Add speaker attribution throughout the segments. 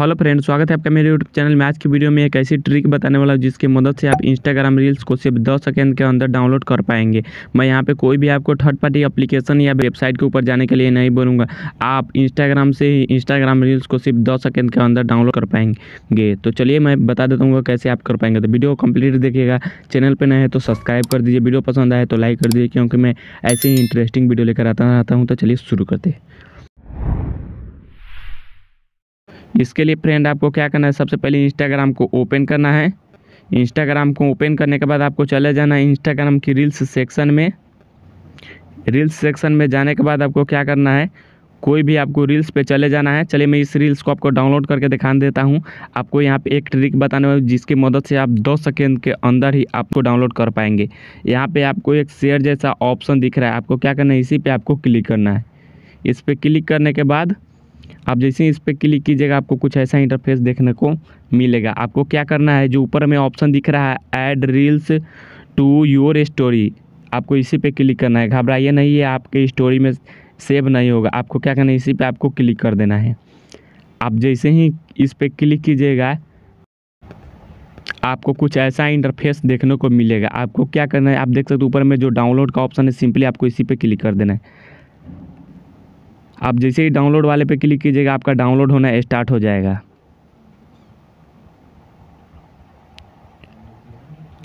Speaker 1: hello friend स्वागत है आपका मेरे यूट्यूब चैनल में आज की वीडियो में एक ऐसी ट्रिक बताने वाला हूँ जिसकी मदद से आप इंस्टाग्राम रील्स को सिर्फ 10 सेकंड के अंदर डाउनलोड कर पाएंगे मैं यहाँ पे कोई भी आपको थर्ड पार्टी एप्लीकेशन या वेबसाइट के ऊपर जाने के लिए नहीं बोलूँगा आप इंस्टाग्राम से ही इंस्टाग्राम रील्स को सिर्फ दस सेकेंड के अंदर डाउनलोड कर पाएंगे तो चलिए मैं बता देता हूँ कैसे आप कर पाएंगे तो वीडियो कंप्लीट देखिएगा चैनल पर नए है तो सब्सक्राइब कर दीजिए वीडियो पसंद आए तो लाइक कर दीजिए क्योंकि मैं ऐसे ही इंटरेस्टिंग वीडियो लेकर आता रहता हूँ तो चलिए शुरू करते हैं इसके लिए फ्रेंड आपको क्या करना है सबसे पहले इंस्टाग्राम को ओपन करना है इंस्टाग्राम को ओपन करने के बाद आपको चले जाना है इंस्टाग्राम की रील्स सेक्शन में रील्स सेक्शन में जाने के बाद आपको क्या करना है कोई भी आपको रील्स पे चले जाना है चलिए मैं इस रील्स को आपको डाउनलोड करके दिखा देता हूँ आपको यहाँ पे एक ट्रिक बताने वाली जिसकी मदद से आप दो सेकेंड के अंदर ही आपको डाउनलोड कर पाएंगे यहाँ पे आपको एक शेयर जैसा ऑप्शन दिख रहा है आपको क्या करना है इसी पे आपको क्लिक करना है इस पर क्लिक करने के बाद आप जैसे ही इस पर क्लिक कीजिएगा आपको कुछ ऐसा इंटरफेस देखने को मिलेगा आपको क्या करना है जो ऊपर में ऑप्शन दिख रहा है add reels to your story आपको इसी पे क्लिक करना है घबराइए नहीं है आपके स्टोरी में सेव नहीं होगा आपको क्या करना है इसी पे आपको क्लिक कर देना है आप जैसे ही इस पर क्लिक कीजिएगा आपको कुछ ऐसा इंटरफेस देखने को मिलेगा आपको क्या करना है आप देख सकते हो ऊपर में जो डाउनलोड का ऑप्शन है सिंपली आपको इसी पे क्लिक कर देना है आप जैसे ही डाउनलोड वाले पे क्लिक कीजिएगा आपका डाउनलोड होना स्टार्ट हो जाएगा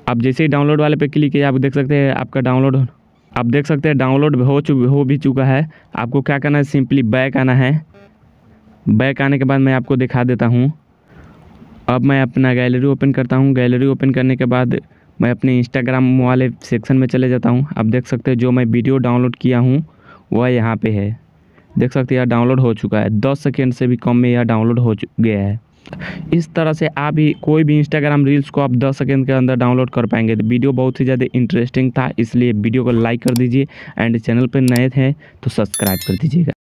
Speaker 1: आप जैसे ही डाउनलोड वाले पे क्लिक कीजिए आप देख सकते हैं आपका डाउनलोड आप देख सकते हैं डाउनलोड हो चु हो भी चुका है आपको क्या करना है सिंपली बैक आना है बैक आने के बाद मैं आपको दिखा देता हूँ अब मैं अपना गैलरी ओपन करता हूँ गैलरी ओपन करने के बाद मैं अपने इंस्टाग्राम वाले सेक्शन में चले जाता हूँ आप देख सकते हैं जो मैं वीडियो डाउनलोड किया हूँ वह यहाँ पे है देख सकते हैं यह डाउनलोड हो चुका है दस सेकेंड से भी कम में यह डाउनलोड हो गया है इस तरह से आप भी कोई भी इंस्टाग्राम रील्स को आप 10 सेकंड के अंदर डाउनलोड कर पाएंगे तो वीडियो बहुत ही ज़्यादा इंटरेस्टिंग था इसलिए वीडियो को लाइक कर दीजिए एंड चैनल पर नए थे तो सब्सक्राइब कर दीजिएगा